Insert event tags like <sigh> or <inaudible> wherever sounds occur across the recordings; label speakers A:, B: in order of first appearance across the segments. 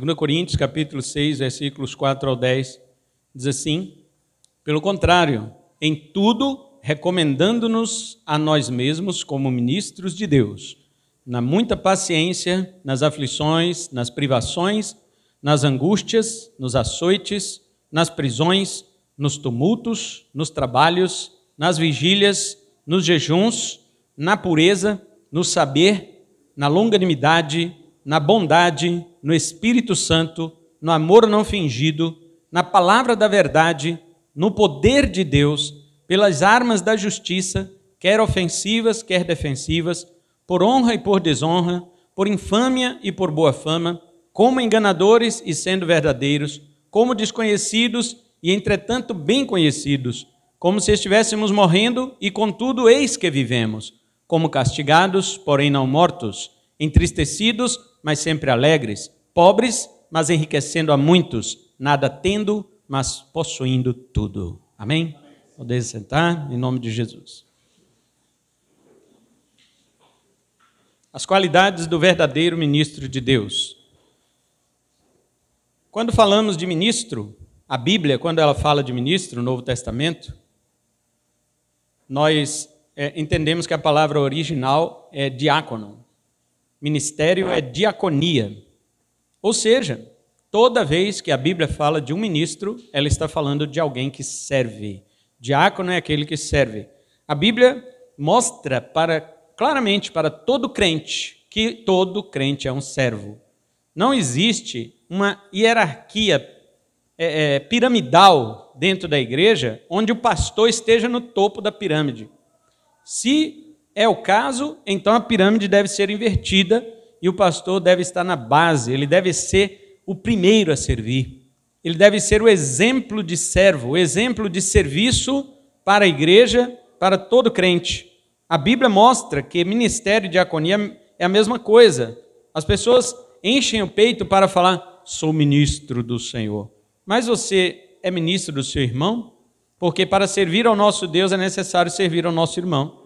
A: 2 Coríntios, capítulo 6, versículos 4 ao 10, diz assim: Pelo contrário, em tudo recomendando-nos a nós mesmos como ministros de Deus, na muita paciência, nas aflições, nas privações, nas angústias, nos açoites, nas prisões, nos tumultos, nos trabalhos, nas vigílias, nos jejuns, na pureza, no saber, na longanimidade, na bondade, no Espírito Santo, no amor não fingido, na palavra da verdade, no poder de Deus, pelas armas da justiça, quer ofensivas, quer defensivas, por honra e por desonra, por infâmia e por boa fama, como enganadores e sendo verdadeiros, como desconhecidos e entretanto bem conhecidos, como se estivéssemos morrendo e contudo eis que vivemos, como castigados, porém não mortos, entristecidos, mas sempre alegres, pobres, mas enriquecendo a muitos, nada tendo, mas possuindo tudo. Amém? Amém. Podem sentar em nome de Jesus. As qualidades do verdadeiro ministro de Deus. Quando falamos de ministro, a Bíblia, quando ela fala de ministro, o Novo Testamento, nós é, entendemos que a palavra original é diácono. Ministério é diaconia. Ou seja, toda vez que a Bíblia fala de um ministro, ela está falando de alguém que serve. Diácono é aquele que serve. A Bíblia mostra para claramente para todo crente que todo crente é um servo. Não existe uma hierarquia é, é, piramidal dentro da igreja onde o pastor esteja no topo da pirâmide. Se é o caso, então a pirâmide deve ser invertida e o pastor deve estar na base, ele deve ser o primeiro a servir. Ele deve ser o exemplo de servo, o exemplo de serviço para a igreja, para todo crente. A Bíblia mostra que ministério e diaconia é a mesma coisa. As pessoas enchem o peito para falar: sou ministro do Senhor. Mas você é ministro do seu irmão? Porque para servir ao nosso Deus é necessário servir ao nosso irmão.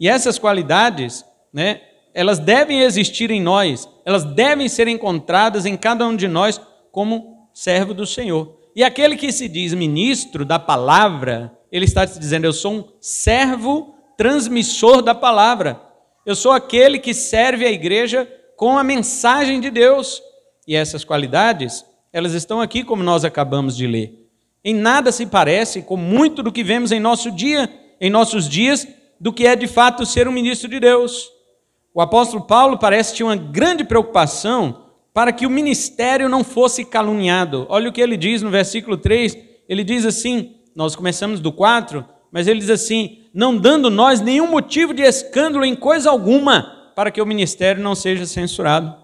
A: E essas qualidades, né, elas devem existir em nós, elas devem ser encontradas em cada um de nós como servo do Senhor. E aquele que se diz ministro da palavra, ele está se dizendo: eu sou um servo transmissor da palavra. Eu sou aquele que serve a igreja com a mensagem de Deus. E essas qualidades, elas estão aqui, como nós acabamos de ler. Em nada se parece com muito do que vemos em nosso dia, em nossos dias, do que é de fato ser um ministro de Deus. O apóstolo Paulo parece ter uma grande preocupação para que o ministério não fosse caluniado. Olha o que ele diz no versículo 3, ele diz assim, nós começamos do 4, mas ele diz assim: "Não dando nós nenhum motivo de escândalo em coisa alguma, para que o ministério não seja censurado".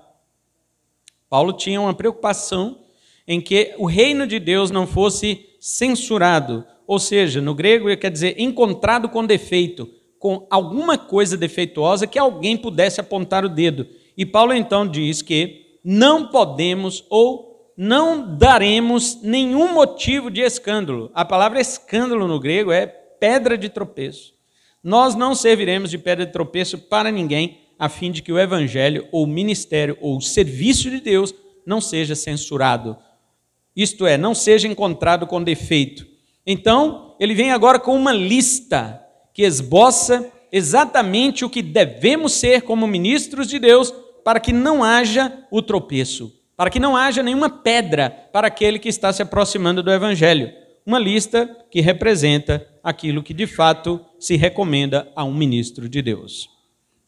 A: Paulo tinha uma preocupação em que o reino de Deus não fosse censurado, ou seja, no grego quer dizer encontrado com defeito, com alguma coisa defeituosa que alguém pudesse apontar o dedo. E Paulo então diz que não podemos ou não daremos nenhum motivo de escândalo. A palavra escândalo no grego é pedra de tropeço. Nós não serviremos de pedra de tropeço para ninguém, a fim de que o evangelho ou o ministério ou o serviço de Deus não seja censurado. Isto é, não seja encontrado com defeito. Então, ele vem agora com uma lista que esboça exatamente o que devemos ser como ministros de Deus para que não haja o tropeço, para que não haja nenhuma pedra para aquele que está se aproximando do Evangelho. Uma lista que representa aquilo que de fato se recomenda a um ministro de Deus.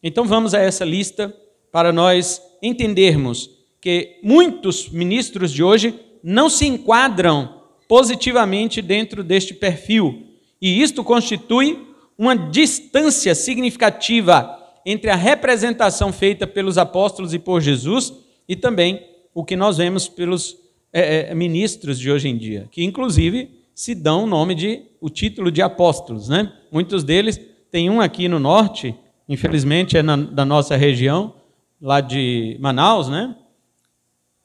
A: Então vamos a essa lista para nós entendermos que muitos ministros de hoje não se enquadram positivamente dentro deste perfil. E isto constitui uma distância significativa entre a representação feita pelos apóstolos e por Jesus e também o que nós vemos pelos é, é, ministros de hoje em dia, que inclusive se dão o nome de, o título de apóstolos, né? Muitos deles, tem um aqui no norte, infelizmente é na, da nossa região, lá de Manaus, né?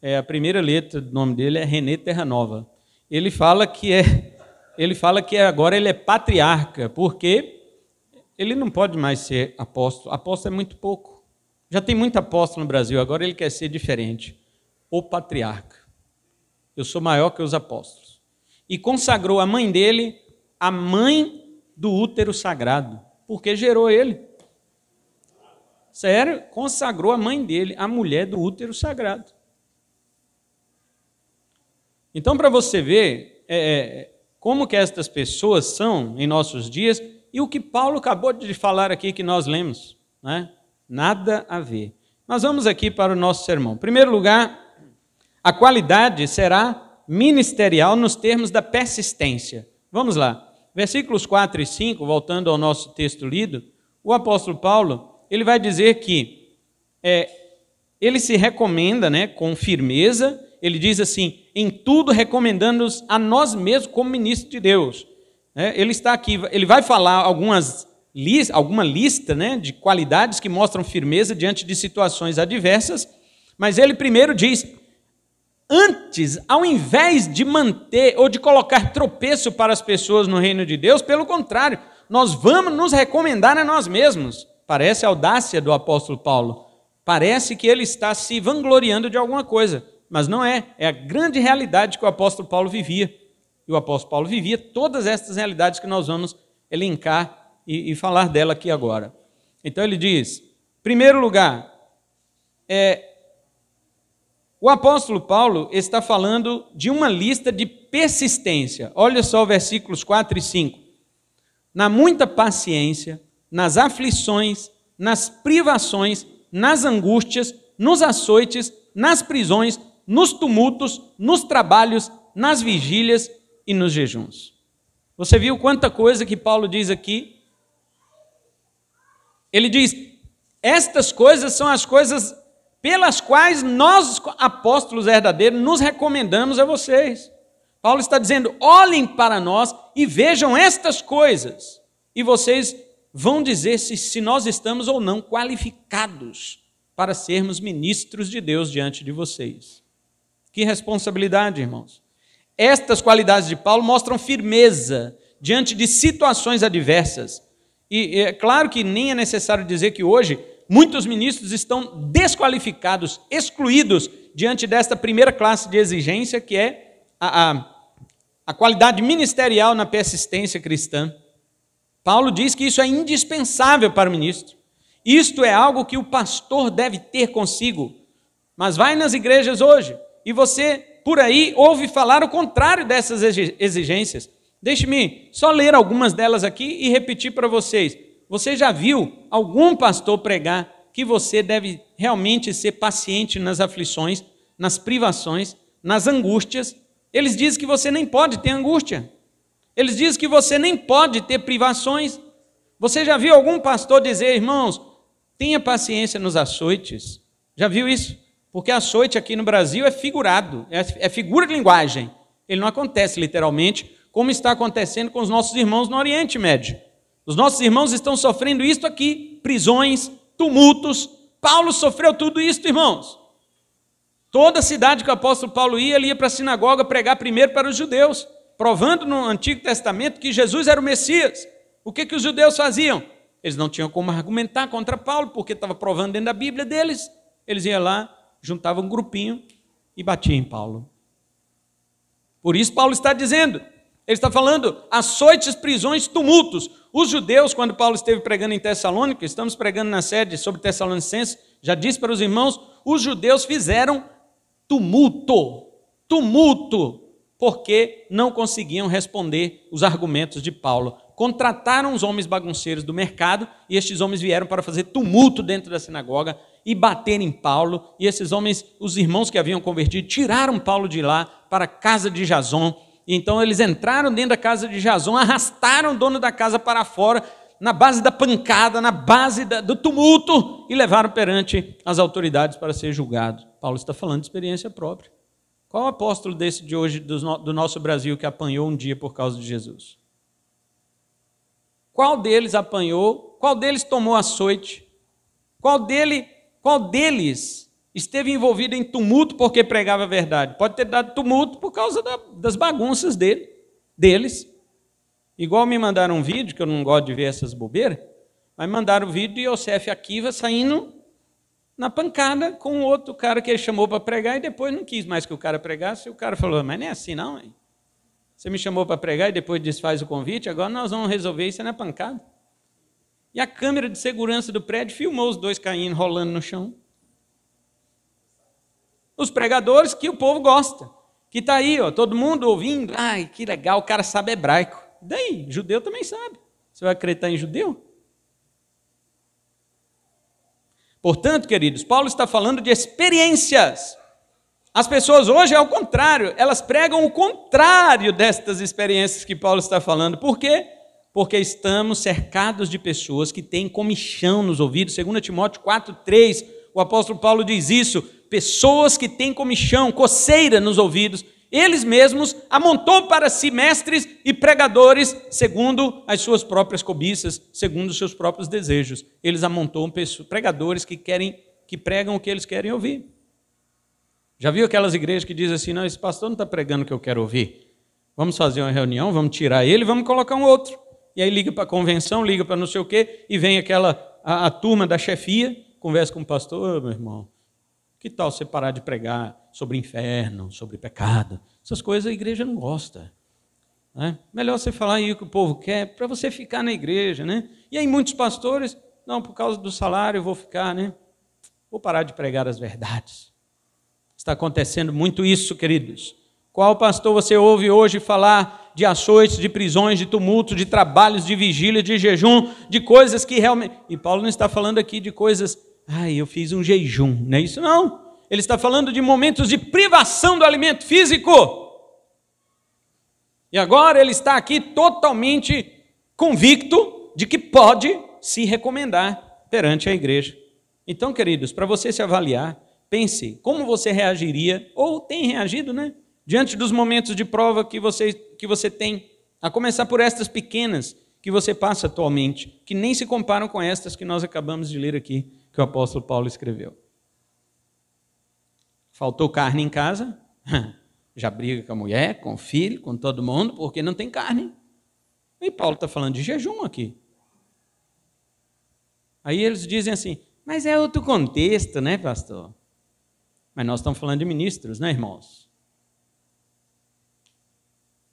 A: É, a primeira letra do nome dele é René Terranova. Ele fala que é, ele fala que agora ele é patriarca, porque ele não pode mais ser apóstolo. Apóstolo é muito pouco. Já tem muito apóstolo no Brasil, agora ele quer ser diferente. O patriarca. Eu sou maior que os apóstolos. E consagrou a mãe dele a mãe do útero sagrado, porque gerou ele. Sério, consagrou a mãe dele, a mulher do útero sagrado. Então, para você ver é, é, como que estas pessoas são em nossos dias, e o que Paulo acabou de falar aqui que nós lemos, né? Nada a ver. Mas vamos aqui para o nosso sermão. Em primeiro lugar, a qualidade será ministerial nos termos da persistência. Vamos lá. Versículos 4 e 5, voltando ao nosso texto lido, o apóstolo Paulo, ele vai dizer que é, ele se recomenda né, com firmeza, ele diz assim, em tudo recomendando os a nós mesmos como ministros de Deus, né? ele está aqui, ele vai falar algumas li, alguma lista né, de qualidades que mostram firmeza diante de situações adversas, mas ele primeiro diz: antes, ao invés de manter ou de colocar tropeço para as pessoas no reino de Deus, pelo contrário, nós vamos nos recomendar a nós mesmos. Parece a audácia do apóstolo Paulo. Parece que ele está se vangloriando de alguma coisa, mas não é. É a grande realidade que o apóstolo Paulo vivia e o apóstolo Paulo vivia, todas estas realidades que nós vamos elencar e, e falar dela aqui agora. Então ele diz: primeiro lugar, é, o apóstolo Paulo está falando de uma lista de persistência. Olha só versículos 4 e 5. Na muita paciência, nas aflições, nas privações, nas angústias, nos açoites, nas prisões, nos tumultos, nos trabalhos, nas vigílias, e nos jejuns. Você viu quanta coisa que Paulo diz aqui? Ele diz: estas coisas são as coisas pelas quais nós, apóstolos verdadeiros, nos recomendamos a vocês. Paulo está dizendo: olhem para nós e vejam estas coisas, e vocês vão dizer se, se nós estamos ou não qualificados para sermos ministros de Deus diante de vocês. Que responsabilidade, irmãos. Estas qualidades de Paulo mostram firmeza diante de situações adversas. E é claro que nem é necessário dizer que hoje muitos ministros estão desqualificados, excluídos diante desta primeira classe de exigência que é a, a, a qualidade ministerial na persistência cristã. Paulo diz que isso é indispensável para o ministro. Isto é algo que o pastor deve ter consigo. Mas vai nas igrejas hoje e você por aí ouve falar o contrário dessas exigências. Deixe-me só ler algumas delas aqui e repetir para vocês. Você já viu algum pastor pregar que você deve realmente ser paciente nas aflições, nas privações, nas angústias? Eles dizem que você nem pode ter angústia. Eles dizem que você nem pode ter privações. Você já viu algum pastor dizer, irmãos, tenha paciência nos açoites? Já viu isso? Porque açoite aqui no Brasil é figurado, é, é figura de linguagem. Ele não acontece literalmente, como está acontecendo com os nossos irmãos no Oriente Médio. Os nossos irmãos estão sofrendo isto aqui: prisões, tumultos. Paulo sofreu tudo isto, irmãos. Toda cidade que o apóstolo Paulo ia, ele ia para a sinagoga pregar primeiro para os judeus, provando no Antigo Testamento que Jesus era o Messias. O que, que os judeus faziam? Eles não tinham como argumentar contra Paulo, porque estava provando dentro da Bíblia deles. Eles iam lá juntava um grupinho e batia em Paulo. Por isso, Paulo está dizendo, ele está falando açoites, prisões, tumultos. Os judeus, quando Paulo esteve pregando em Tessalônica, estamos pregando na sede sobre Tessalonicenses, já disse para os irmãos, os judeus fizeram tumulto, tumulto, porque não conseguiam responder os argumentos de Paulo. Contrataram os homens bagunceiros do mercado e estes homens vieram para fazer tumulto dentro da sinagoga e bateram em Paulo, e esses homens, os irmãos que haviam convertido, tiraram Paulo de lá para a casa de Jason. então eles entraram dentro da casa de Jason, arrastaram o dono da casa para fora, na base da pancada, na base da, do tumulto, e levaram perante as autoridades para ser julgado. Paulo está falando de experiência própria. Qual apóstolo desse de hoje, do, do nosso Brasil, que apanhou um dia por causa de Jesus? Qual deles apanhou? Qual deles tomou açoite? Qual dele qual deles esteve envolvido em tumulto porque pregava a verdade? Pode ter dado tumulto por causa da, das bagunças dele, deles. Igual me mandaram um vídeo, que eu não gosto de ver essas bobeiras, mas mandaram o um vídeo de Yosef Akiva saindo na pancada com outro cara que ele chamou para pregar e depois não quis mais que o cara pregasse. E o cara falou: Mas não é assim não, hein? Você me chamou para pregar e depois desfaz o convite, agora nós vamos resolver isso na pancada. E a câmera de segurança do prédio filmou os dois caindo, rolando no chão. Os pregadores que o povo gosta, que está aí, ó, todo mundo ouvindo. Ai, que legal, o cara sabe hebraico. E daí, judeu também sabe. Você vai acreditar em judeu? Portanto, queridos, Paulo está falando de experiências. As pessoas hoje é o contrário, elas pregam o contrário destas experiências que Paulo está falando. Por quê? porque estamos cercados de pessoas que têm comichão nos ouvidos. 2 Timóteo 3, o apóstolo Paulo diz isso: pessoas que têm comichão, coceira nos ouvidos, eles mesmos amontou para si mestres e pregadores segundo as suas próprias cobiças, segundo os seus próprios desejos. Eles amontou pregadores que querem que pregam o que eles querem ouvir. Já viu aquelas igrejas que dizem assim: não, esse pastor não está pregando o que eu quero ouvir. Vamos fazer uma reunião, vamos tirar ele, vamos colocar um outro e aí liga para a convenção, liga para não sei o quê, e vem aquela a, a turma da chefia, conversa com o pastor, oh, meu irmão, que tal você parar de pregar sobre inferno, sobre pecado? Essas coisas a igreja não gosta. Né? Melhor você falar aí o que o povo quer, para você ficar na igreja, né? E aí muitos pastores, não, por causa do salário eu vou ficar, né? Vou parar de pregar as verdades. Está acontecendo muito isso, queridos. Qual pastor você ouve hoje falar de açoites, de prisões, de tumultos, de trabalhos, de vigília, de jejum, de coisas que realmente. E Paulo não está falando aqui de coisas. Ai, eu fiz um jejum. Não é isso, não. Ele está falando de momentos de privação do alimento físico. E agora ele está aqui totalmente convicto de que pode se recomendar perante a igreja. Então, queridos, para você se avaliar, pense como você reagiria, ou tem reagido, né? diante dos momentos de prova que você, que você tem, a começar por estas pequenas que você passa atualmente, que nem se comparam com estas que nós acabamos de ler aqui, que o apóstolo Paulo escreveu. Faltou carne em casa? <laughs> Já briga com a mulher, com o filho, com todo mundo, porque não tem carne. E Paulo está falando de jejum aqui. Aí eles dizem assim, mas é outro contexto, né, pastor? Mas nós estamos falando de ministros, né, irmãos?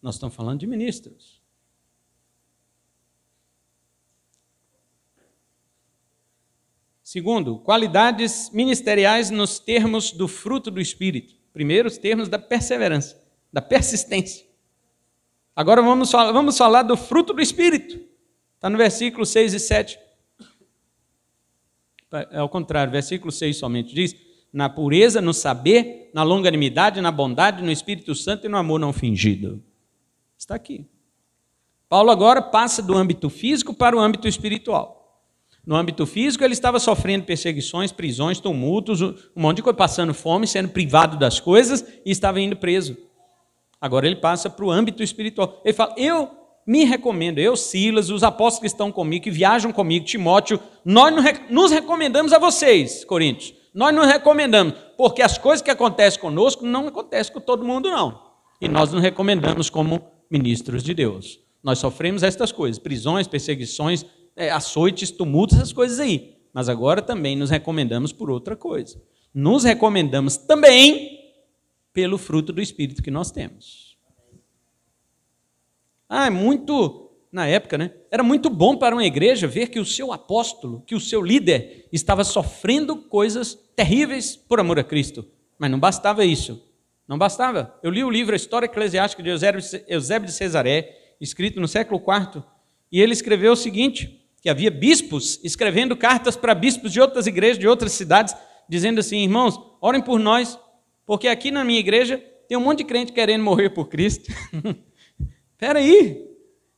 A: Nós estamos falando de ministros. Segundo, qualidades ministeriais nos termos do fruto do Espírito. Primeiro, os termos da perseverança, da persistência. Agora vamos falar, vamos falar do fruto do Espírito. Está no versículo 6 e 7. Tá, é ao contrário, versículo 6 somente diz: na pureza, no saber, na longanimidade, na bondade, no Espírito Santo e no amor não fingido. Está aqui. Paulo agora passa do âmbito físico para o âmbito espiritual. No âmbito físico, ele estava sofrendo perseguições, prisões, tumultos, um monte de coisa, passando fome, sendo privado das coisas e estava indo preso. Agora ele passa para o âmbito espiritual. Ele fala: Eu me recomendo, eu, Silas, os apóstolos que estão comigo, que viajam comigo, Timóteo, nós nos recomendamos a vocês, Coríntios. Nós nos recomendamos, porque as coisas que acontecem conosco não acontecem com todo mundo, não. E nós nos recomendamos como ministros de Deus. Nós sofremos estas coisas, prisões, perseguições, é, açoites, tumultos, essas coisas aí. Mas agora também nos recomendamos por outra coisa. Nos recomendamos também pelo fruto do Espírito que nós temos. Ah, é muito. Na época, né? Era muito bom para uma igreja ver que o seu apóstolo, que o seu líder, estava sofrendo coisas terríveis por amor a Cristo. Mas não bastava isso. Não bastava. Eu li o livro A História Eclesiástica de Eusébio de Cesaré, escrito no século IV, e ele escreveu o seguinte, que havia bispos escrevendo cartas para bispos de outras igrejas, de outras cidades, dizendo assim, irmãos, orem por nós, porque aqui na minha igreja tem um monte de crente querendo morrer por Cristo. Espera <laughs> aí.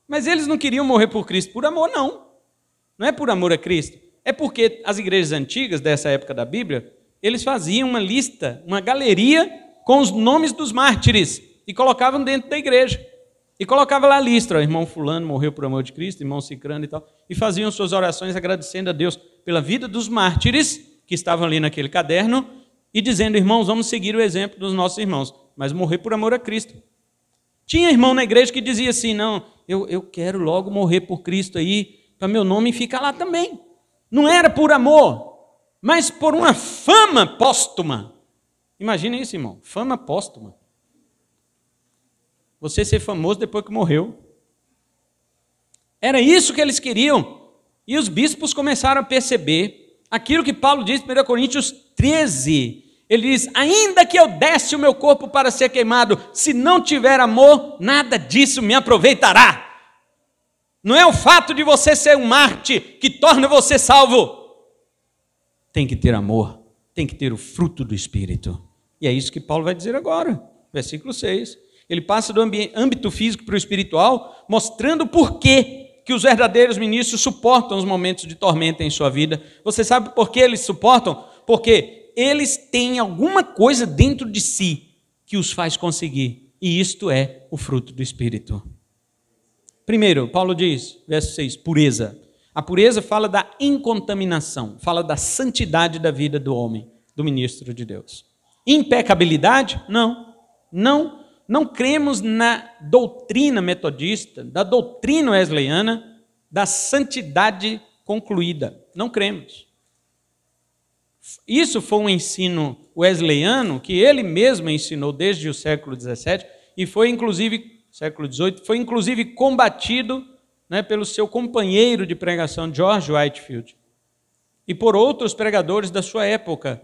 A: Mas eles não queriam morrer por Cristo por amor, não. Não é por amor a Cristo. É porque as igrejas antigas dessa época da Bíblia, eles faziam uma lista, uma galeria com os nomes dos mártires e colocavam dentro da igreja. E colocava lá a listra, o irmão fulano morreu por amor de Cristo, irmão cicrano e tal. E faziam suas orações agradecendo a Deus pela vida dos mártires que estavam ali naquele caderno e dizendo, irmãos, vamos seguir o exemplo dos nossos irmãos, mas morrer por amor a Cristo. Tinha irmão na igreja que dizia assim, não, eu, eu quero logo morrer por Cristo aí, para meu nome ficar lá também. Não era por amor, mas por uma fama póstuma. Imagina isso, irmão. Fama póstuma. Você ser famoso depois que morreu. Era isso que eles queriam. E os bispos começaram a perceber aquilo que Paulo diz em 1 Coríntios 13. Ele diz: Ainda que eu desse o meu corpo para ser queimado, se não tiver amor, nada disso me aproveitará. Não é o fato de você ser um Marte que torna você salvo. Tem que ter amor, tem que ter o fruto do Espírito. E é isso que Paulo vai dizer agora, versículo 6. Ele passa do âmbito físico para o espiritual, mostrando por quê que os verdadeiros ministros suportam os momentos de tormenta em sua vida. Você sabe por que eles suportam? Porque eles têm alguma coisa dentro de si que os faz conseguir, e isto é o fruto do espírito. Primeiro, Paulo diz, verso 6, pureza. A pureza fala da incontaminação, fala da santidade da vida do homem, do ministro de Deus. Impecabilidade? Não. Não. Não cremos na doutrina metodista, da doutrina wesleyana, da santidade concluída. Não cremos. Isso foi um ensino wesleyano que ele mesmo ensinou desde o século XVII e foi inclusive século XVIII foi inclusive combatido né, pelo seu companheiro de pregação George Whitefield e por outros pregadores da sua época,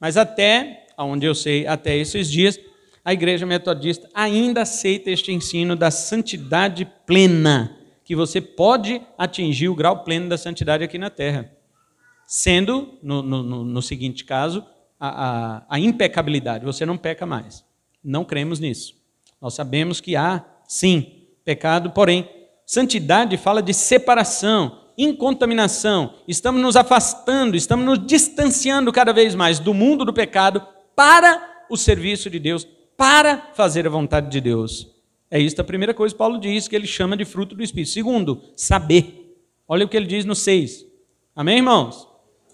A: mas até Aonde eu sei até esses dias, a igreja metodista ainda aceita este ensino da santidade plena, que você pode atingir o grau pleno da santidade aqui na terra, sendo, no, no, no seguinte caso, a, a, a impecabilidade, você não peca mais. Não cremos nisso. Nós sabemos que há, sim, pecado, porém, santidade fala de separação, incontaminação, estamos nos afastando, estamos nos distanciando cada vez mais do mundo do pecado para o serviço de Deus, para fazer a vontade de Deus. É isso a primeira coisa que Paulo diz, que ele chama de fruto do Espírito. Segundo, saber. Olha o que ele diz no 6. Amém, irmãos?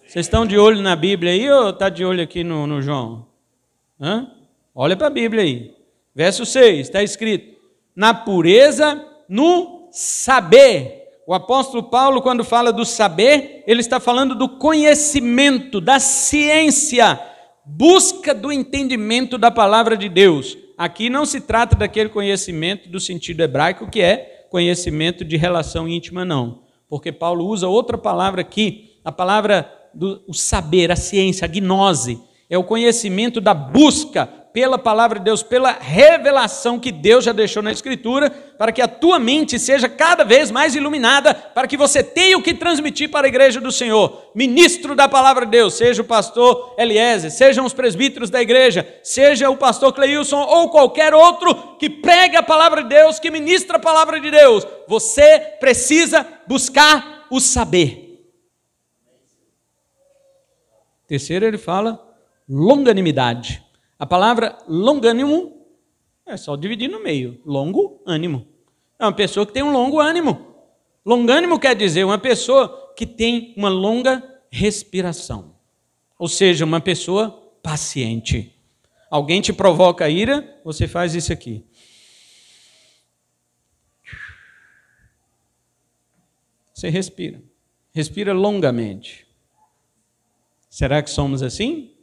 A: Vocês estão de olho na Bíblia aí ou está de olho aqui no, no João? Hã? Olha para a Bíblia aí. Verso 6, está escrito: na pureza, no saber. O apóstolo Paulo, quando fala do saber, ele está falando do conhecimento, da ciência busca do entendimento da palavra de Deus. Aqui não se trata daquele conhecimento do sentido hebraico que é conhecimento de relação íntima, não. Porque Paulo usa outra palavra aqui, a palavra do saber, a ciência, a gnose. É o conhecimento da busca pela palavra de Deus, pela revelação que Deus já deixou na Escritura, para que a tua mente seja cada vez mais iluminada, para que você tenha o que transmitir para a igreja do Senhor. Ministro da palavra de Deus, seja o pastor Eliezer, sejam os presbíteros da igreja, seja o pastor Cleilson ou qualquer outro que pregue a palavra de Deus, que ministra a palavra de Deus. Você precisa buscar o saber. Terceiro, ele fala longanimidade. A palavra longânimo é só dividir no meio. Longo ânimo. É uma pessoa que tem um longo ânimo. Longânimo quer dizer uma pessoa que tem uma longa respiração. Ou seja, uma pessoa paciente. Alguém te provoca ira, você faz isso aqui. Você respira. Respira longamente. Será que somos assim?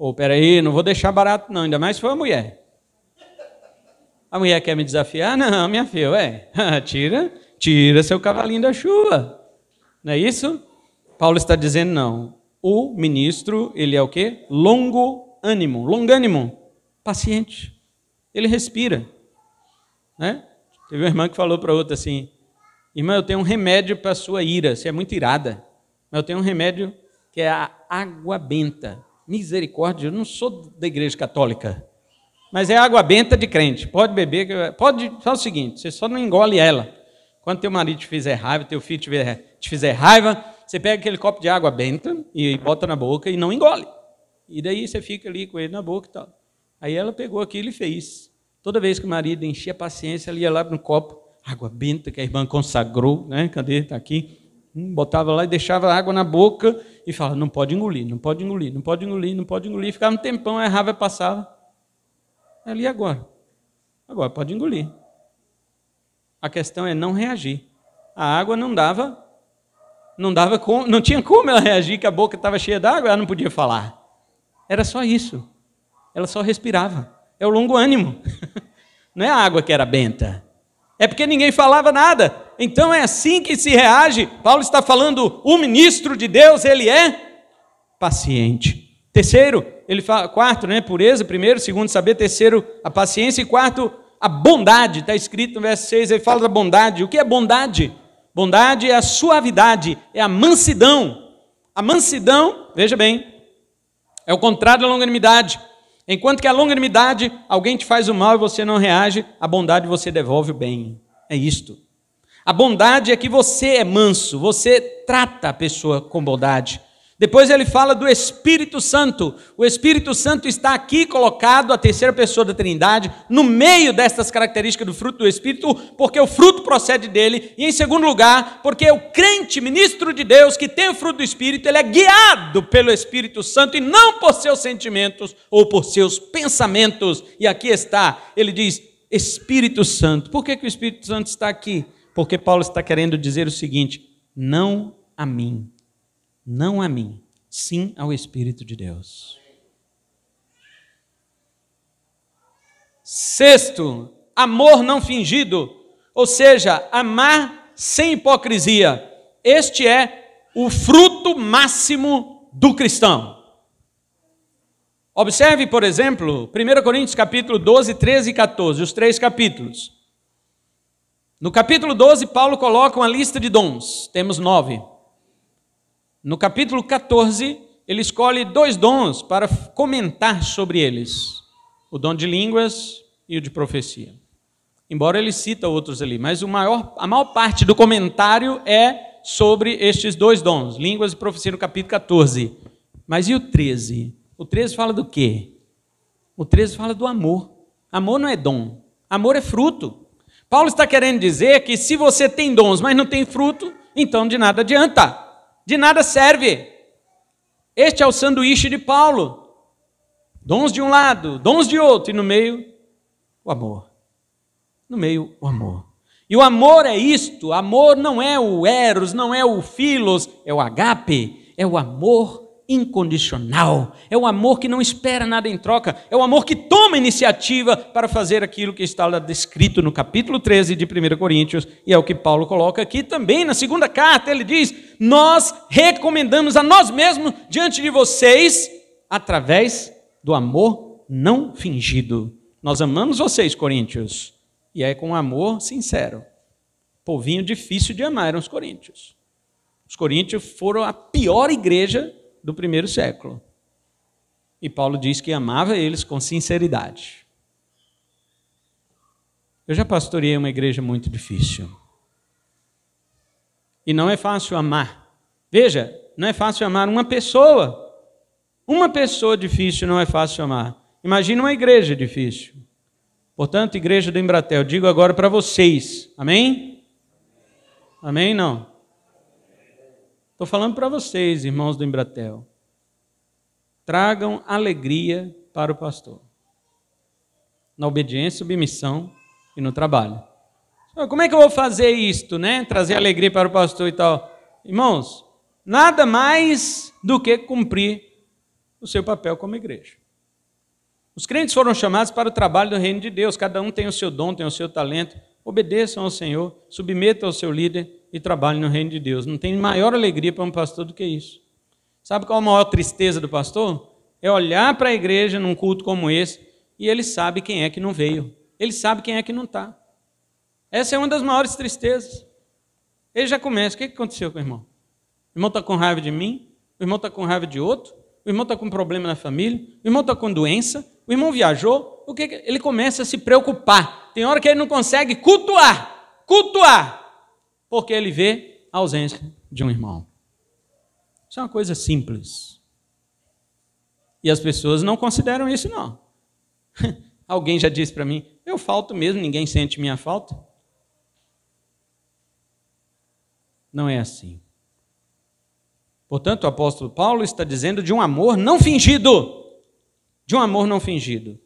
A: Ou, oh, peraí, não vou deixar barato não, ainda mais se for a mulher. A mulher quer me desafiar? Não, minha filha, ué, <laughs> tira, tira seu cavalinho da chuva. Não é isso? Paulo está dizendo não. O ministro, ele é o quê? Longo ânimo, longânimo, paciente. Ele respira. Né? Teve uma irmã que falou para outra assim, irmã, eu tenho um remédio para sua ira, você é muito irada. Mas eu tenho um remédio que é a água benta. Misericórdia, eu não sou da igreja católica. Mas é água benta de crente. Pode beber, pode. Só o seguinte, você só não engole ela. Quando teu marido te fizer raiva, teu filho te fizer raiva, você pega aquele copo de água benta e bota na boca e não engole. E daí você fica ali com ele na boca e tal. Aí ela pegou aquilo e fez. Toda vez que o marido enchia a paciência, ela ia lá no copo, água benta que a irmã consagrou, né? Cadê? Está aqui. Hum, botava lá e deixava a água na boca e fala, não pode engolir, não pode engolir, não pode engolir, não pode engolir. Ficava um tempão, errava, passava. Ali agora. Agora pode engolir. A questão é não reagir. A água não dava, não dava como, não tinha como ela reagir, que a boca estava cheia d'água, ela não podia falar. Era só isso. Ela só respirava. É o longo ânimo. <laughs> Não é a água que era benta. É porque ninguém falava nada. Então é assim que se reage. Paulo está falando, o ministro de Deus, ele é paciente. Terceiro, ele fala, quarto, né, pureza, primeiro, segundo, saber, terceiro, a paciência e quarto, a bondade. Está escrito no verso 6, ele fala da bondade. O que é bondade? Bondade é a suavidade, é a mansidão. A mansidão, veja bem, é o contrário da longanimidade. Enquanto que a longanimidade, alguém te faz o mal e você não reage, a bondade você devolve o bem. É isto. A bondade é que você é manso, você trata a pessoa com bondade. Depois ele fala do Espírito Santo. O Espírito Santo está aqui colocado, a terceira pessoa da Trindade, no meio destas características do fruto do Espírito, porque o fruto procede dele. E em segundo lugar, porque o crente, ministro de Deus, que tem o fruto do Espírito, ele é guiado pelo Espírito Santo e não por seus sentimentos ou por seus pensamentos. E aqui está, ele diz: Espírito Santo. Por que, que o Espírito Santo está aqui? porque Paulo está querendo dizer o seguinte: não a mim, não a mim, sim ao Espírito de Deus. Sexto, amor não fingido, ou seja, amar sem hipocrisia. Este é o fruto máximo do cristão. Observe, por exemplo, 1 Coríntios capítulo 12, 13 e 14, os três capítulos. No capítulo 12, Paulo coloca uma lista de dons, temos nove. No capítulo 14, ele escolhe dois dons para comentar sobre eles: o dom de línguas e o de profecia. Embora ele cita outros ali, mas maior, a maior parte do comentário é sobre estes dois dons, línguas e profecia, no capítulo 14. Mas e o 13? O 13 fala do quê? O 13 fala do amor. Amor não é dom, amor é fruto. Paulo está querendo dizer que se você tem dons, mas não tem fruto, então de nada adianta, de nada serve. Este é o sanduíche de Paulo: dons de um lado, dons de outro, e no meio, o amor. No meio, o amor. E o amor é isto: amor não é o eros, não é o filos, é o agape, é o amor incondicional. É o amor que não espera nada em troca. É o amor que toma iniciativa para fazer aquilo que está lá descrito no capítulo 13 de 1 Coríntios. E é o que Paulo coloca aqui também na segunda carta. Ele diz: Nós recomendamos a nós mesmos diante de vocês através do amor não fingido. Nós amamos vocês, coríntios. E é com amor sincero. Povinho difícil de amar eram os coríntios. Os coríntios foram a pior igreja do primeiro século. E Paulo diz que amava eles com sinceridade. Eu já pastoreei uma igreja muito difícil. E não é fácil amar. Veja, não é fácil amar uma pessoa. Uma pessoa difícil não é fácil amar. Imagina uma igreja difícil. Portanto, igreja do Embratel, digo agora para vocês. Amém? Amém? Não. Estou falando para vocês, irmãos do Embratel. Tragam alegria para o pastor. Na obediência, submissão e no trabalho. Como é que eu vou fazer isto, né? Trazer alegria para o pastor e tal. Irmãos, nada mais do que cumprir o seu papel como igreja. Os crentes foram chamados para o trabalho do reino de Deus, cada um tem o seu dom, tem o seu talento. Obedeçam ao Senhor, submetam ao seu líder e trabalhe no reino de Deus. Não tem maior alegria para um pastor do que isso. Sabe qual é a maior tristeza do pastor? É olhar para a igreja num culto como esse e ele sabe quem é que não veio. Ele sabe quem é que não está. Essa é uma das maiores tristezas. Ele já começa. O que é aconteceu com o irmão? O irmão está com raiva de mim? O irmão está com raiva de outro? O irmão está com problema na família? O irmão está com doença? O irmão viajou? O é que ele começa a se preocupar? Tem hora que ele não consegue cultuar, cultuar, porque ele vê a ausência de um irmão. Isso é uma coisa simples. E as pessoas não consideram isso, não. <laughs> Alguém já disse para mim: eu falto mesmo, ninguém sente minha falta. Não é assim. Portanto, o apóstolo Paulo está dizendo de um amor não fingido. De um amor não fingido.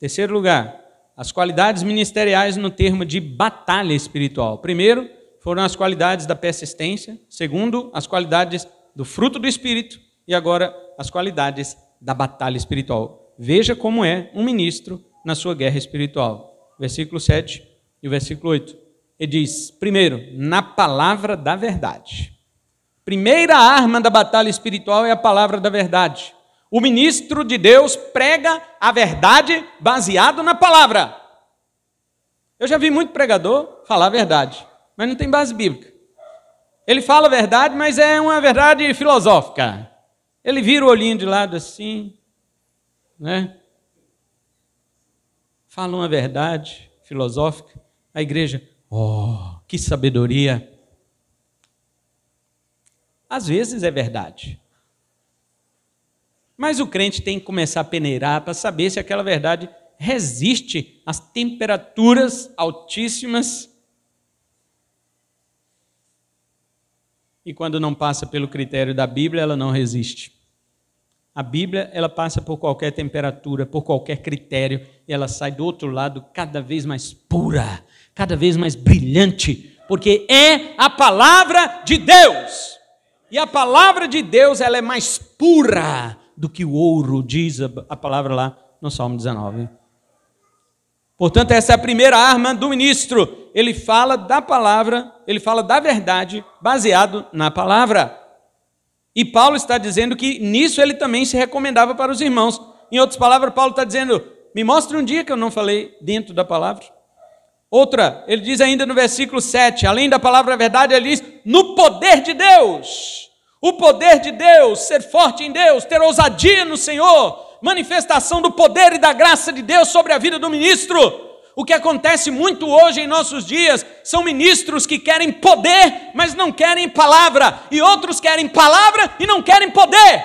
A: Terceiro lugar, as qualidades ministeriais no termo de batalha espiritual. Primeiro, foram as qualidades da persistência, segundo, as qualidades do fruto do Espírito e agora as qualidades da batalha espiritual. Veja como é um ministro na sua guerra espiritual. Versículo 7 e versículo 8. Ele diz: primeiro, na palavra da verdade. Primeira arma da batalha espiritual é a palavra da verdade. O ministro de Deus prega a verdade baseado na palavra. Eu já vi muito pregador falar a verdade mas não tem base bíblica. Ele fala a verdade, mas é uma verdade filosófica. Ele vira o olhinho de lado assim, né? Fala uma verdade filosófica. A igreja, oh, que sabedoria. Às vezes é verdade. Mas o crente tem que começar a peneirar para saber se aquela verdade resiste às temperaturas altíssimas e quando não passa pelo critério da Bíblia, ela não resiste. A Bíblia, ela passa por qualquer temperatura, por qualquer critério, e ela sai do outro lado cada vez mais pura, cada vez mais brilhante, porque é a palavra de Deus. E a palavra de Deus, ela é mais pura do que o ouro, diz a palavra lá no Salmo 19. Portanto, essa é a primeira arma do ministro. Ele fala da palavra, ele fala da verdade baseado na palavra. E Paulo está dizendo que nisso ele também se recomendava para os irmãos. Em outras palavras, Paulo está dizendo: me mostre um dia que eu não falei dentro da palavra. Outra, ele diz ainda no versículo 7, além da palavra verdade, ele diz: no poder de Deus. O poder de Deus, ser forte em Deus, ter ousadia no Senhor, manifestação do poder e da graça de Deus sobre a vida do ministro. O que acontece muito hoje em nossos dias são ministros que querem poder, mas não querem palavra, e outros querem palavra e não querem poder.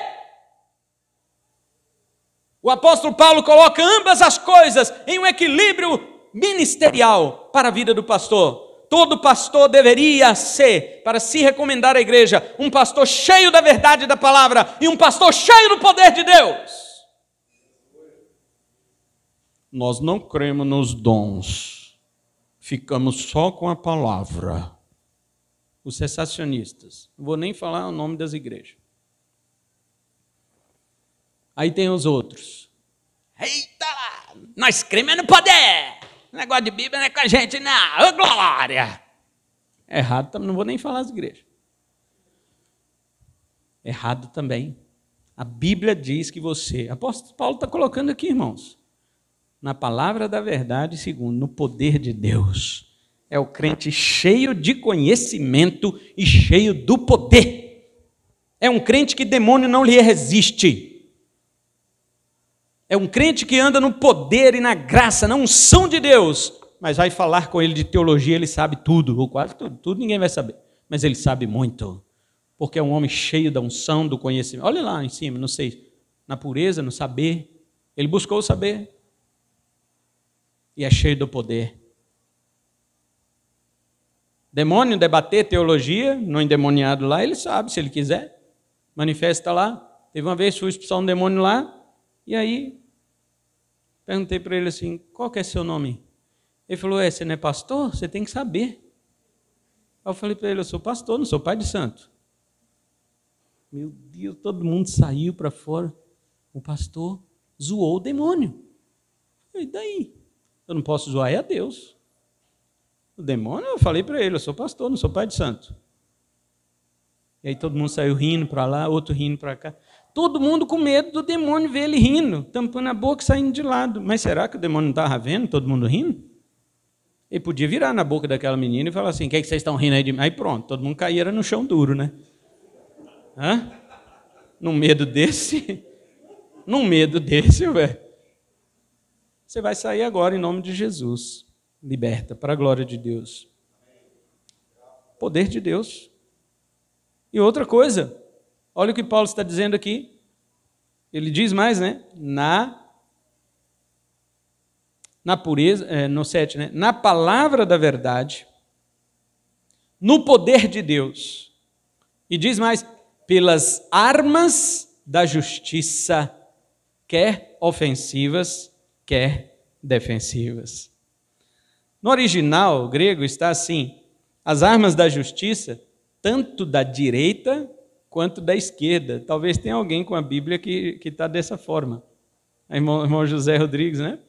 A: O apóstolo Paulo coloca ambas as coisas em um equilíbrio ministerial para a vida do pastor. Todo pastor deveria ser, para se recomendar à igreja, um pastor cheio da verdade da palavra e um pastor cheio do poder de Deus nós não cremos nos dons, ficamos só com a palavra. Os cessacionistas, não vou nem falar o nome das igrejas. Aí tem os outros. Eita lá, nós cremos é no poder. Negócio de Bíblia não é com a gente, não. Ô, glória! Errado também. não vou nem falar as igrejas. Errado também. A Bíblia diz que você. Apóstolo Paulo está colocando aqui, irmãos na palavra da verdade, segundo, no poder de Deus. É o crente cheio de conhecimento e cheio do poder. É um crente que demônio não lhe resiste. É um crente que anda no poder e na graça, na unção de Deus. Mas vai falar com ele de teologia, ele sabe tudo, ou quase tudo, tudo ninguém vai saber. Mas ele sabe muito, porque é um homem cheio da unção, do conhecimento. Olha lá em cima, não sei, na pureza, no saber. Ele buscou o saber, e é cheio do poder. Demônio debater teologia no endemoniado lá, ele sabe, se ele quiser, manifesta lá. Teve uma vez fui expulsar um demônio lá, e aí perguntei para ele assim: qual que é seu nome? Ele falou: é, você não é pastor? Você tem que saber. Aí eu falei para ele: eu sou pastor, não sou pai de santo. Meu Deus, todo mundo saiu para fora. O pastor zoou o demônio. E daí? Eu não posso zoar é a Deus. O demônio, eu falei para ele, eu sou pastor, não sou pai de santo. E aí todo mundo saiu rindo para lá, outro rindo para cá. Todo mundo com medo do demônio ver ele rindo, tampando a boca e saindo de lado. Mas será que o demônio não estava vendo todo mundo rindo? Ele podia virar na boca daquela menina e falar assim: o que, é que vocês estão rindo aí de mim? Aí pronto, todo mundo caíra no chão duro, né? Hã? Num medo desse? <laughs> Num medo desse, velho. Você vai sair agora em nome de Jesus, liberta, para a glória de Deus. Poder de Deus. E outra coisa, olha o que Paulo está dizendo aqui. Ele diz mais, né? Na na pureza, é, no 7, né? Na palavra da verdade, no poder de Deus. E diz mais, pelas armas da justiça, quer ofensivas, quer defensivas. No original grego está assim: as armas da justiça, tanto da direita quanto da esquerda. Talvez tenha alguém com a Bíblia que está dessa forma. A irmã, irmão José Rodrigues, né?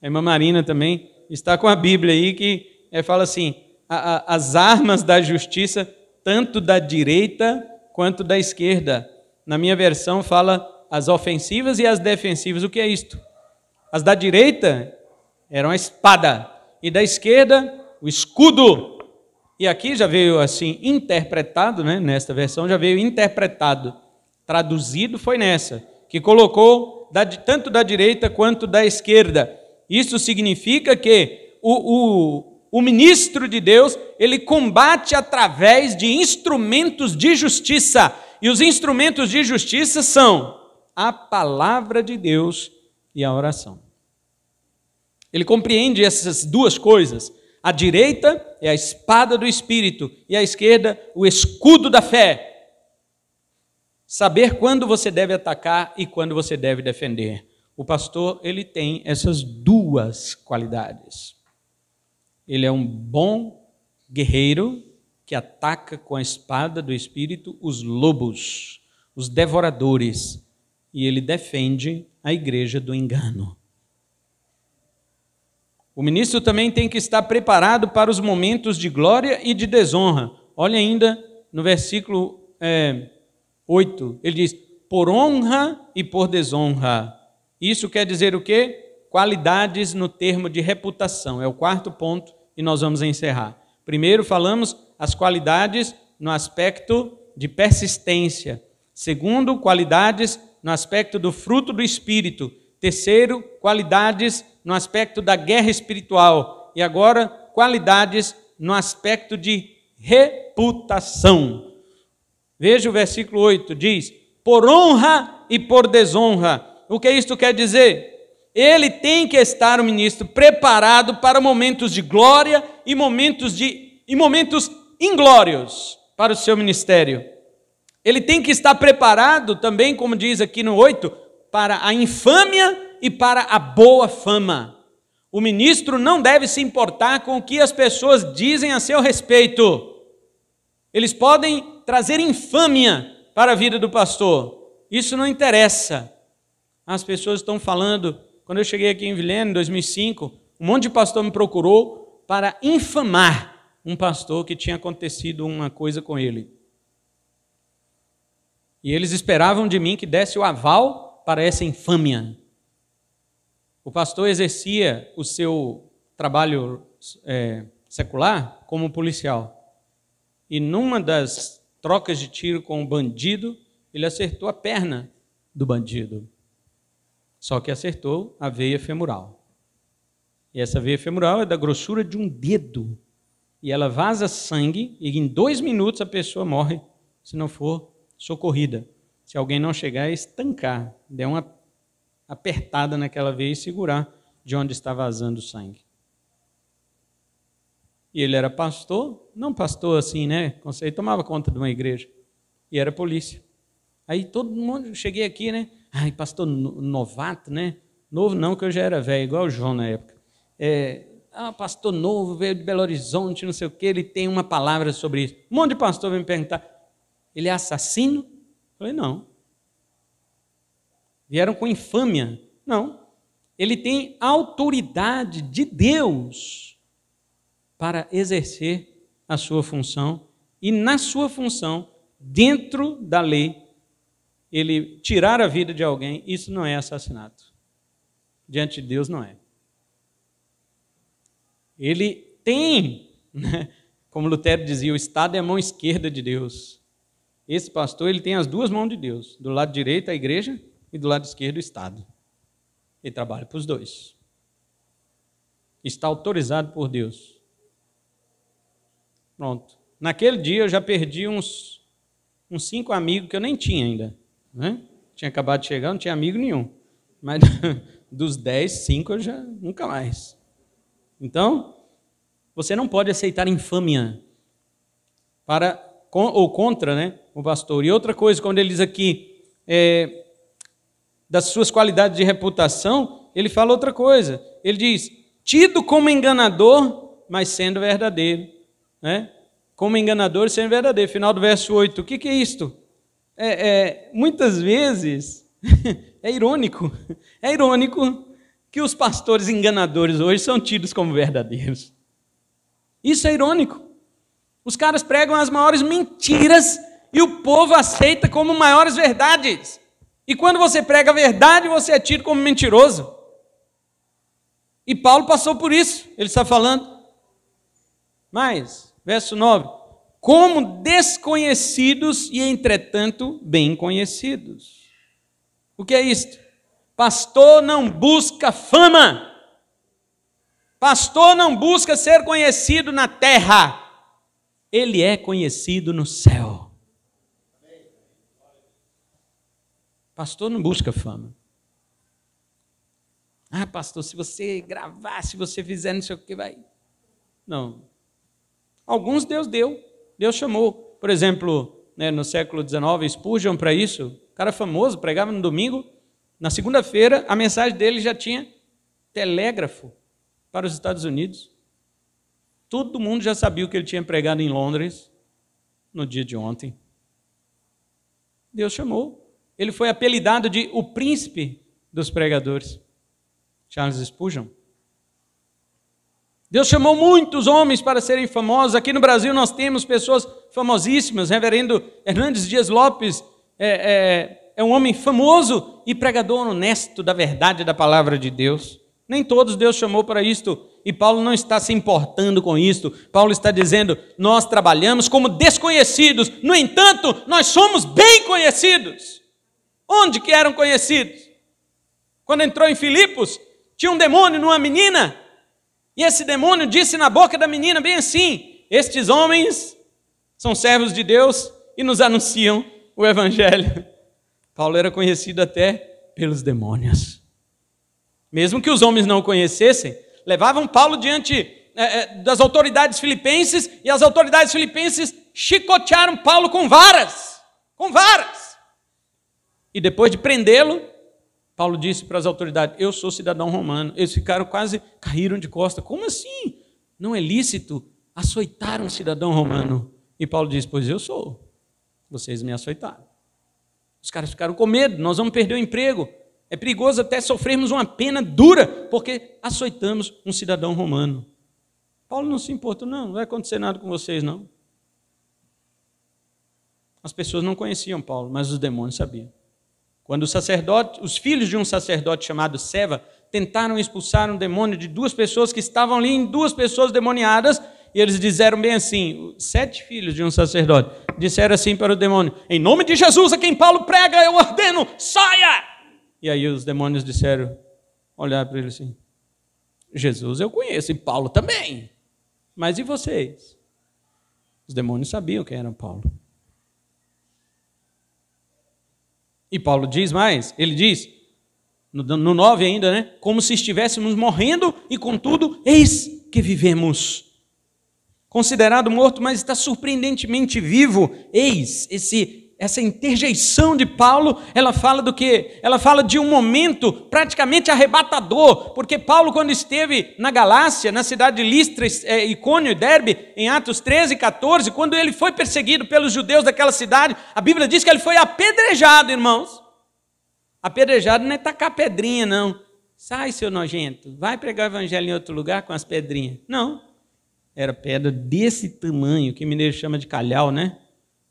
A: A irmã Marina também está com a Bíblia aí que é, fala assim: a, a, as armas da justiça, tanto da direita quanto da esquerda. Na minha versão, fala as ofensivas e as defensivas. O que é isto? As da direita eram a espada, e da esquerda, o escudo. E aqui já veio assim interpretado, né? nesta versão já veio interpretado. Traduzido foi nessa, que colocou da, tanto da direita quanto da esquerda. Isso significa que o, o, o ministro de Deus, ele combate através de instrumentos de justiça. E os instrumentos de justiça são a palavra de Deus e a oração. Ele compreende essas duas coisas. A direita é a espada do espírito e a esquerda o escudo da fé. Saber quando você deve atacar e quando você deve defender. O pastor, ele tem essas duas qualidades. Ele é um bom guerreiro que ataca com a espada do espírito os lobos, os devoradores, e ele defende a igreja do engano. O ministro também tem que estar preparado para os momentos de glória e de desonra. Olha ainda no versículo é, 8, ele diz: por honra e por desonra. Isso quer dizer o quê? Qualidades no termo de reputação. É o quarto ponto e nós vamos encerrar. Primeiro, falamos as qualidades no aspecto de persistência. Segundo, qualidades no aspecto do fruto do espírito. Terceiro, qualidades no aspecto da guerra espiritual. E agora, qualidades no aspecto de reputação. Veja o versículo 8: diz: por honra e por desonra. O que isto quer dizer? Ele tem que estar o ministro preparado para momentos de glória e momentos de e momentos inglórios para o seu ministério. Ele tem que estar preparado também, como diz aqui no 8, para a infâmia e para a boa fama. O ministro não deve se importar com o que as pessoas dizem a seu respeito. Eles podem trazer infâmia para a vida do pastor. Isso não interessa. As pessoas estão falando. Quando eu cheguei aqui em Vilhena, em 2005, um monte de pastor me procurou para infamar um pastor que tinha acontecido uma coisa com ele. E eles esperavam de mim que desse o aval para essa infâmia. O pastor exercia o seu trabalho é, secular como policial. E numa das trocas de tiro com o bandido, ele acertou a perna do bandido. Só que acertou a veia femoral. E essa veia femoral é da grossura de um dedo. E ela vaza sangue, e em dois minutos a pessoa morre se não for socorrida. Se alguém não chegar, é estancar, der uma apertada naquela veia e segurar de onde está vazando o sangue. E ele era pastor, não pastor assim, né? Conselho, tomava conta de uma igreja. E era polícia. Aí todo mundo, cheguei aqui, né? Ai, pastor novato, né? Novo não, que eu já era velho, igual o João na época. É, ah, pastor novo, veio de Belo Horizonte, não sei o quê, ele tem uma palavra sobre isso. Um monte de pastor vem me perguntar, ele é assassino? Falei, não. Vieram com infâmia. Não. Ele tem autoridade de Deus para exercer a sua função e, na sua função, dentro da lei, ele tirar a vida de alguém, isso não é assassinato. Diante de Deus, não é. Ele tem, né, como Lutero dizia, o Estado é a mão esquerda de Deus. Esse pastor ele tem as duas mãos de Deus, do lado direito a igreja e do lado esquerdo o Estado. Ele trabalha para os dois. Está autorizado por Deus. Pronto. Naquele dia eu já perdi uns, uns cinco amigos que eu nem tinha ainda. Né? Tinha acabado de chegar, não tinha amigo nenhum. Mas <laughs> dos dez, cinco eu já nunca mais. Então, você não pode aceitar infâmia para com, ou contra né, o pastor. E outra coisa, quando ele diz aqui é, das suas qualidades de reputação, ele fala outra coisa. Ele diz: tido como enganador, mas sendo verdadeiro. Né? Como enganador, sendo verdadeiro. Final do verso 8. O que, que é isto? É, é, muitas vezes, <laughs> é irônico, é irônico que os pastores enganadores hoje são tidos como verdadeiros. Isso é irônico. Os caras pregam as maiores mentiras e o povo aceita como maiores verdades. E quando você prega a verdade, você é tido como mentiroso. E Paulo passou por isso, ele está falando. Mas, verso 9: Como desconhecidos e, entretanto, bem conhecidos. O que é isto? Pastor não busca fama, pastor não busca ser conhecido na terra ele é conhecido no céu. Pastor não busca fama. Ah, pastor, se você gravar, se você fizer, não sei o que vai. Não. Alguns Deus deu. Deus chamou. Por exemplo, né, no século XIX, Spurgeon para isso, cara famoso, pregava no domingo. Na segunda-feira, a mensagem dele já tinha telégrafo para os Estados Unidos. Todo mundo já sabia o que ele tinha pregado em Londres no dia de ontem. Deus chamou. Ele foi apelidado de o príncipe dos pregadores. Charles Spurgeon. Deus chamou muitos homens para serem famosos. Aqui no Brasil nós temos pessoas famosíssimas. Reverendo Hernandes Dias Lopes é, é, é um homem famoso e pregador honesto da verdade da palavra de Deus. Nem todos Deus chamou para isto. E Paulo não está se importando com isto. Paulo está dizendo: nós trabalhamos como desconhecidos, no entanto, nós somos bem conhecidos. Onde que eram conhecidos? Quando entrou em Filipos, tinha um demônio numa menina, e esse demônio disse na boca da menina, bem assim: Estes homens são servos de Deus e nos anunciam o Evangelho. Paulo era conhecido até pelos demônios. Mesmo que os homens não o conhecessem, Levavam Paulo diante é, é, das autoridades filipenses e as autoridades filipenses chicotearam Paulo com varas, com varas. E depois de prendê-lo, Paulo disse para as autoridades: Eu sou cidadão romano. Eles ficaram quase, caíram de costa. Como assim? Não é lícito açoitar um cidadão romano? E Paulo disse: Pois eu sou. Vocês me açoitaram. Os caras ficaram com medo, nós vamos perder o emprego. É perigoso até sofrermos uma pena dura, porque açoitamos um cidadão romano. Paulo não se importou, não, não vai acontecer nada com vocês, não. As pessoas não conheciam Paulo, mas os demônios sabiam. Quando os filhos de um sacerdote chamado Seva tentaram expulsar um demônio de duas pessoas que estavam ali em duas pessoas demoniadas, e eles disseram bem assim: sete filhos de um sacerdote disseram assim para o demônio: Em nome de Jesus, a quem Paulo prega, eu ordeno, saia! E aí os demônios disseram, olhar para ele assim: Jesus eu conheço e Paulo também. Mas e vocês? Os demônios sabiam quem era Paulo. E Paulo diz mais, ele diz, no, no 9 ainda, né? Como se estivéssemos morrendo e contudo, eis que vivemos. Considerado morto, mas está surpreendentemente vivo. Eis esse essa interjeição de Paulo, ela fala do que? Ela fala de um momento praticamente arrebatador, porque Paulo, quando esteve na Galácia, na cidade de Listra, é, Icônio e Derbe, em Atos 13, 14, quando ele foi perseguido pelos judeus daquela cidade, a Bíblia diz que ele foi apedrejado, irmãos. Apedrejado não é tacar pedrinha, não. Sai, seu nojento, vai pregar o evangelho em outro lugar com as pedrinhas. Não. Era pedra desse tamanho, que o mineiro chama de calhau, né?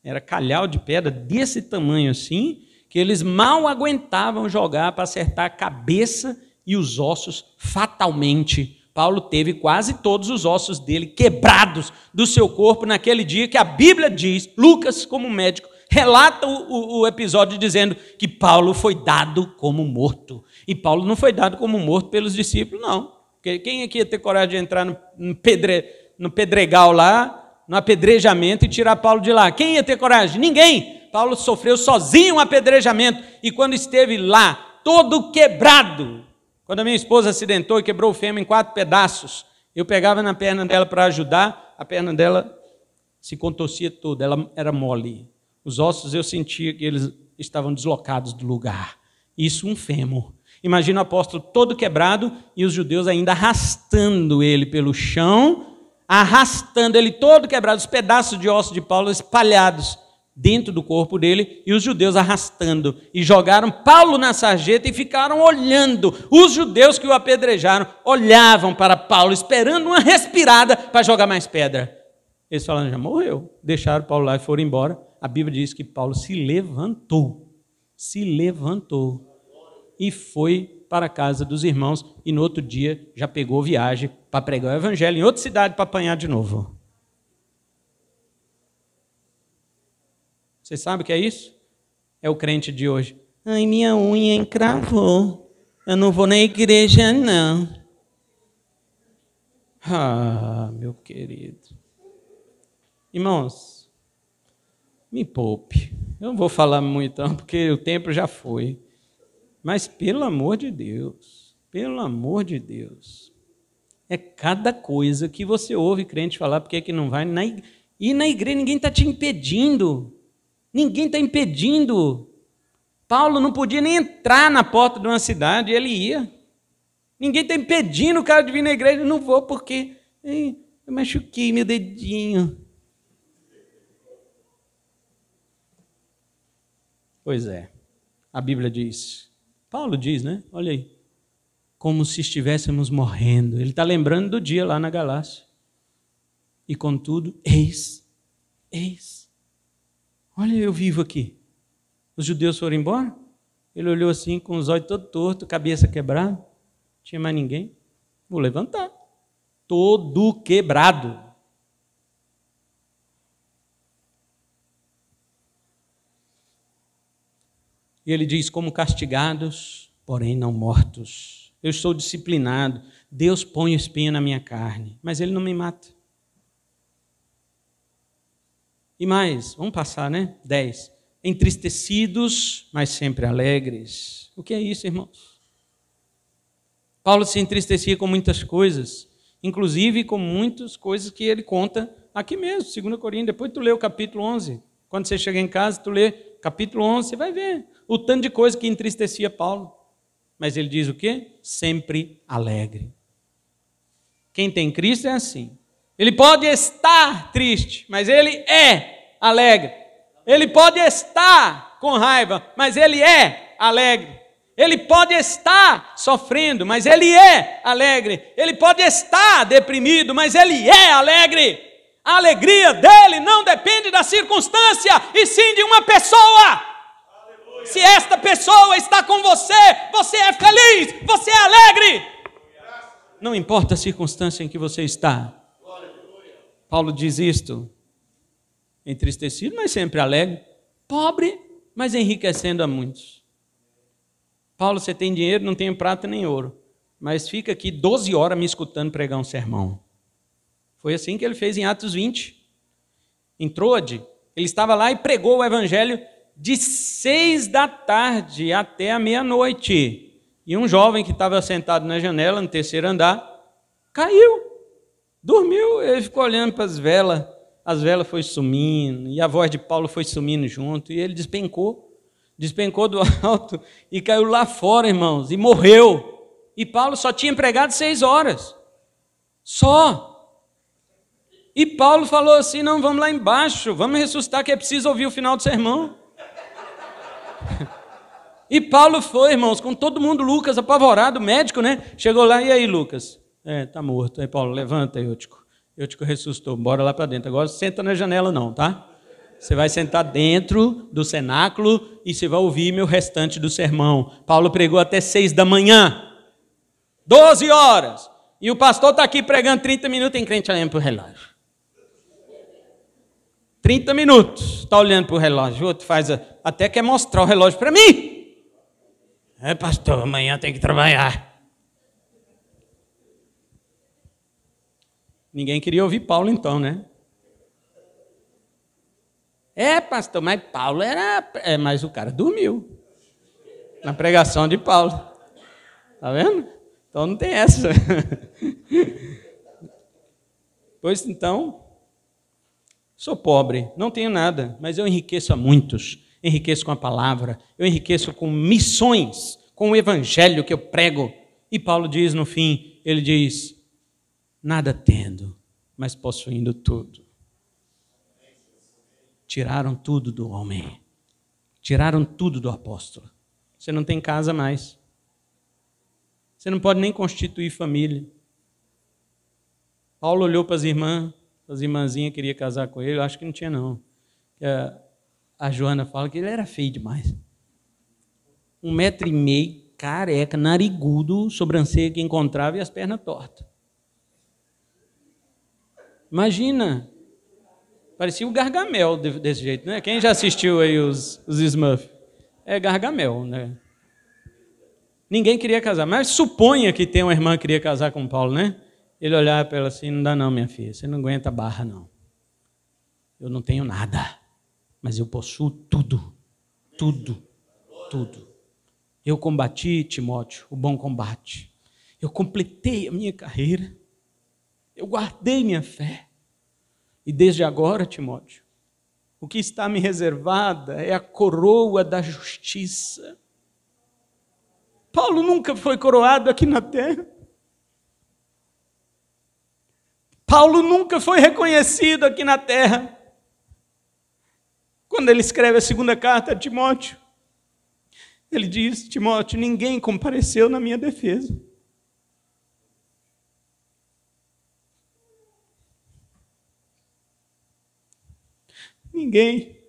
A: Era calhau de pedra desse tamanho assim, que eles mal aguentavam jogar para acertar a cabeça e os ossos fatalmente. Paulo teve quase todos os ossos dele quebrados do seu corpo naquele dia que a Bíblia diz, Lucas, como médico, relata o, o, o, episódio dizendo que Paulo foi dado como morto. E Paulo não foi dado como morto pelos discípulos, não. Porque quem aqui ia ter coragem de entrar no, no, pedre, no pedregal lá no apedrejamento e tirar Paulo de lá. Quem ia ter coragem? Ninguém. Paulo sofreu sozinho um apedrejamento e quando esteve lá, todo quebrado, quando a minha esposa acidentou e quebrou o fêmur em quatro pedaços, eu pegava na perna dela para ajudar, a perna dela se contorcia toda, ela era mole. Os ossos eu sentia que eles estavam deslocados do lugar. Isso um fêmur. Imagina o apóstolo todo quebrado e os judeus ainda arrastando ele pelo chão arrastando ele todo quebrado, os pedaços de osso de Paulo espalhados dentro do corpo dele e os judeus arrastando e jogaram Paulo na sarjeta e ficaram olhando. Os judeus que o apedrejaram olhavam para Paulo esperando uma respirada para jogar mais pedra. Eles falaram: já morreu. Deixaram Paulo lá e foram embora. A Bíblia diz que Paulo se levantou, se levantou e foi para a casa dos irmãos e no outro dia já pegou viagem para pregar o evangelho em outra cidade para apanhar de novo. Você sabe o que é isso? É o crente de hoje. Ai, minha unha encravou. Eu não vou na igreja, não. Ah, meu querido. Irmãos, me poupe. Eu não vou falar muito, não, porque o tempo já foi. Mas pelo amor de Deus, pelo amor de Deus, é cada coisa que você ouve crente falar, porque é que não vai? Na e na igreja ninguém está te impedindo. Ninguém está impedindo. Paulo não podia nem entrar na porta de uma cidade, ele ia. Ninguém está impedindo o cara de vir na igreja. Eu não vou porque eu machuquei meu dedinho. Pois é, a Bíblia diz. Paulo diz, né? Olha aí como se estivéssemos morrendo. Ele está lembrando do dia lá na Galácia. E contudo, eis, eis. Olha, eu vivo aqui. Os judeus foram embora. Ele olhou assim, com os olhos todo torto, cabeça quebrada. Não tinha mais ninguém. Vou levantar. Todo quebrado. E ele diz: como castigados, porém não mortos eu estou disciplinado, Deus põe o espinho na minha carne, mas ele não me mata. E mais, vamos passar, né? 10. Entristecidos, mas sempre alegres. O que é isso, irmãos? Paulo se entristecia com muitas coisas, inclusive com muitas coisas que ele conta aqui mesmo, 2 Coríntios. Depois tu lê o capítulo 11. Quando você chega em casa, tu lê capítulo 11, você vai ver o tanto de coisa que entristecia Paulo. Mas ele diz o quê? Sempre alegre. Quem tem Cristo é assim. Ele pode estar triste, mas ele é alegre. Ele pode estar com raiva, mas ele é alegre. Ele pode estar sofrendo, mas ele é alegre. Ele pode estar deprimido, mas ele é alegre. A alegria dele não depende da circunstância, e sim de uma pessoa. Se esta pessoa está com você, você é feliz, você é alegre. Não importa a circunstância em que você está. Paulo diz isto. Entristecido, mas sempre alegre. Pobre, mas enriquecendo a muitos. Paulo, você tem dinheiro, não tem prata nem ouro. Mas fica aqui 12 horas me escutando pregar um sermão. Foi assim que ele fez em Atos 20. Em Troade, ele estava lá e pregou o evangelho de seis da tarde até a meia-noite. E um jovem que estava sentado na janela, no terceiro andar, caiu, dormiu, ele ficou olhando para as velas, as velas foram sumindo, e a voz de Paulo foi sumindo junto, e ele despencou, despencou do <laughs> alto e caiu lá fora, irmãos, e morreu. E Paulo só tinha empregado seis horas, só. E Paulo falou assim: não, vamos lá embaixo, vamos ressuscitar, que é preciso ouvir o final do sermão. <laughs> E Paulo foi, irmãos, com todo mundo, Lucas apavorado, médico, né? Chegou lá, e aí, Lucas? É, tá morto. Aí, Paulo, levanta, Eutico. Eutico ressuscitou, bora lá para dentro. Agora, senta na janela não, tá? Você vai sentar dentro do cenáculo e você vai ouvir meu restante do sermão. Paulo pregou até seis da manhã. Doze horas. E o pastor está aqui pregando 30 minutos em crente olhando para relógio. 30 minutos. Está olhando para o relógio, o outro faz a... até quer mostrar o relógio para mim. É, pastor, amanhã tem que trabalhar. Ninguém queria ouvir Paulo então, né? É, pastor, mas Paulo era. É, mas o cara dormiu na pregação de Paulo. Tá vendo? Então não tem essa. <laughs> pois então, Sou pobre, não tenho nada, mas eu enriqueço a muitos. Enriqueço com a palavra, eu enriqueço com missões, com o evangelho que eu prego. E Paulo diz no fim, ele diz: nada tendo, mas possuindo tudo. Tiraram tudo do homem. Tiraram tudo do apóstolo. Você não tem casa mais. Você não pode nem constituir família. Paulo olhou para as irmãs as irmãzinhas queriam casar com ele, eu acho que não tinha, não. A Joana fala que ele era feio demais. Um metro e meio, careca, narigudo, sobrancelha que encontrava e as pernas tortas. Imagina. Parecia o Gargamel desse jeito, né? Quem já assistiu aí os, os Smurfs? É Gargamel, né? Ninguém queria casar. Mas suponha que tem uma irmã que queria casar com Paulo, né? Ele olhava para ela assim: não dá não, minha filha, você não aguenta barra não. Eu não tenho nada, mas eu possuo tudo, tudo, tudo. Eu combati, Timóteo, o bom combate. Eu completei a minha carreira. Eu guardei minha fé. E desde agora, Timóteo, o que está me reservada é a coroa da justiça. Paulo nunca foi coroado aqui na terra. Paulo nunca foi reconhecido aqui na terra. Quando ele escreve a segunda carta a Timóteo, ele diz: Timóteo, ninguém compareceu na minha defesa. Ninguém.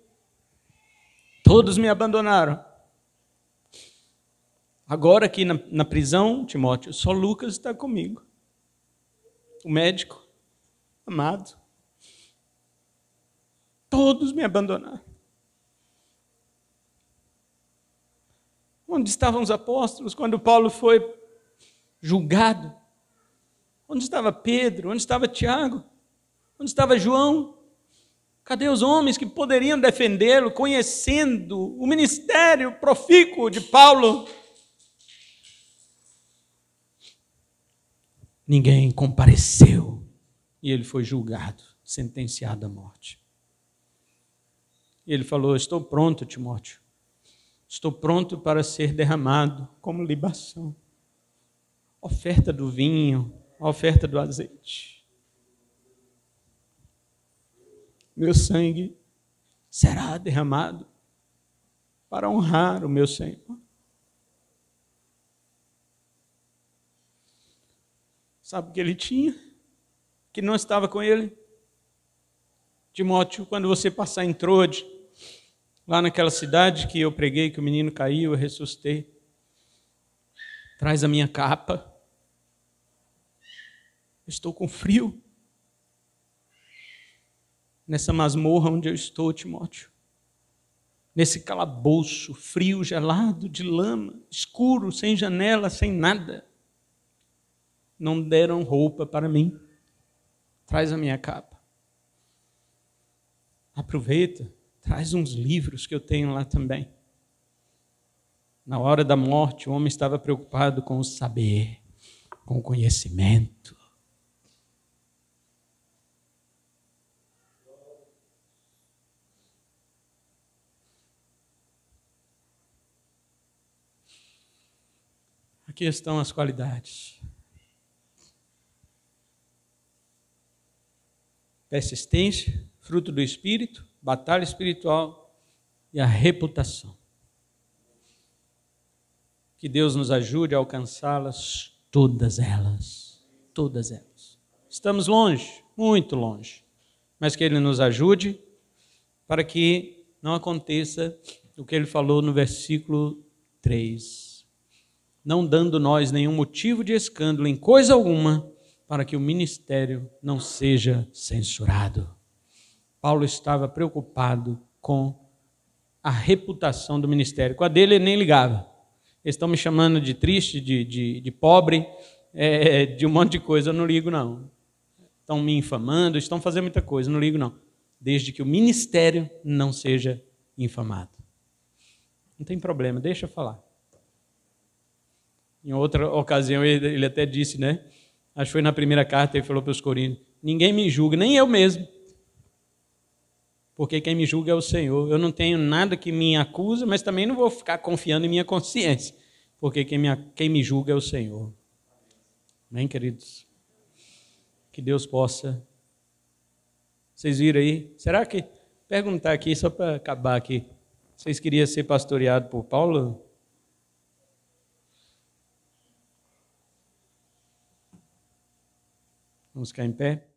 A: Todos me abandonaram. Agora, aqui na, na prisão, Timóteo, só Lucas está comigo, o médico amado. Todos me abandonaram. Onde estavam os apóstolos quando Paulo foi julgado? Onde estava Pedro? Onde estava Tiago? Onde estava João? Cadê os homens que poderiam defendê-lo, conhecendo o ministério profícuo de Paulo? Ninguém compareceu e ele foi julgado, sentenciado à morte. E ele falou: Estou pronto, Timóteo. Estou pronto para ser derramado como libação. Oferta do vinho, oferta do azeite. Meu sangue será derramado para honrar o meu Senhor. Sabe o que ele tinha? que não estava com ele? Timóteo, quando você passar em Troade, lá naquela cidade que eu preguei, que o menino caiu, eu ressuscitei, traz a minha capa. estou com frio. Nessa masmorra onde eu estou, Timóteo. Nesse calabouço frio, gelado, de lama, escuro, sem janela, sem nada. Não deram roupa para mim traz a minha capa. Aproveita, traz uns livros que eu tenho lá também. Na hora da morte, o homem estava preocupado com o saber, com o conhecimento. Aqui estão as qualidades. persistência, fruto do espírito, batalha espiritual e a reputação. Que Deus nos ajude a alcançá-las todas elas, todas elas. Estamos longe, muito longe, mas que ele nos ajude para que não aconteça o que ele falou no versículo 3. Não dando nós nenhum motivo de escândalo em coisa alguma, para que o ministério não seja censurado. Paulo estava preocupado com a reputação do ministério. Com a dele, ele nem ligava. Eles estão me chamando de triste, de, de, de pobre, é, de um monte de coisa. Eu não ligo, não. Estão me infamando, estão fazendo muita coisa. Eu não ligo, não. Desde que o ministério não seja infamado. Não tem problema, deixa eu falar. Em outra ocasião, ele até disse, né? acho que foi na primeira carta, ele falou para os Coríntios: Ninguém me julga, nem eu mesmo. Porque quem me julga é o Senhor. Eu não tenho nada que me acusa, mas também não vou ficar confiando em minha consciência. Porque quem me, quem me julga é o Senhor. Amém, queridos? Que Deus possa. Vocês viram aí? Será que. Perguntar aqui, só para acabar aqui. Vocês queriam ser pastoreados por Paulo? Vamos ficar em pé.